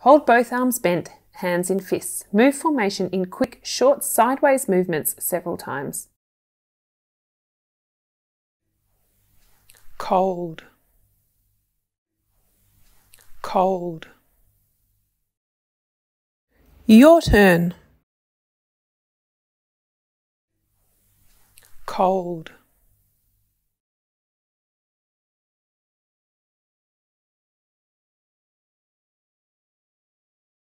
Hold both arms bent, hands in fists. Move formation in quick, short sideways movements several times. Cold. Cold. Your turn. Cold.